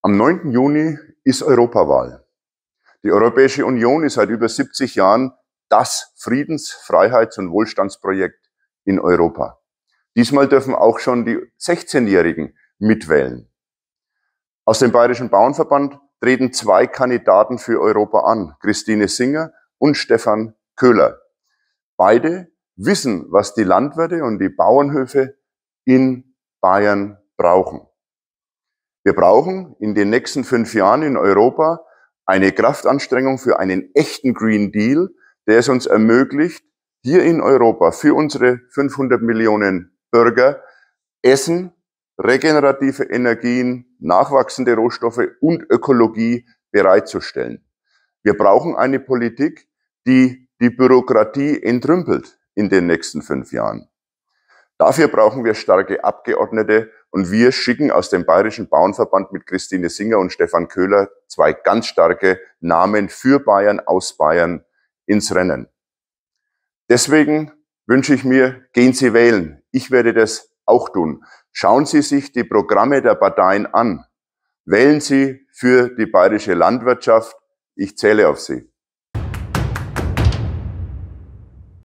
Am 9. Juni ist Europawahl. Die Europäische Union ist seit über 70 Jahren das Friedens-, Freiheits- und Wohlstandsprojekt in Europa. Diesmal dürfen auch schon die 16-Jährigen mitwählen. Aus dem Bayerischen Bauernverband treten zwei Kandidaten für Europa an, Christine Singer und Stefan Köhler. Beide wissen, was die Landwirte und die Bauernhöfe in Bayern brauchen. Wir brauchen in den nächsten fünf Jahren in Europa eine Kraftanstrengung für einen echten Green Deal, der es uns ermöglicht, hier in Europa für unsere 500 Millionen Bürger Essen, regenerative Energien, nachwachsende Rohstoffe und Ökologie bereitzustellen. Wir brauchen eine Politik, die die Bürokratie entrümpelt in den nächsten fünf Jahren. Dafür brauchen wir starke Abgeordnete und wir schicken aus dem Bayerischen Bauernverband mit Christine Singer und Stefan Köhler zwei ganz starke Namen für Bayern aus Bayern ins Rennen. Deswegen wünsche ich mir, gehen Sie wählen. Ich werde das auch tun. Schauen Sie sich die Programme der Parteien an. Wählen Sie für die bayerische Landwirtschaft. Ich zähle auf Sie.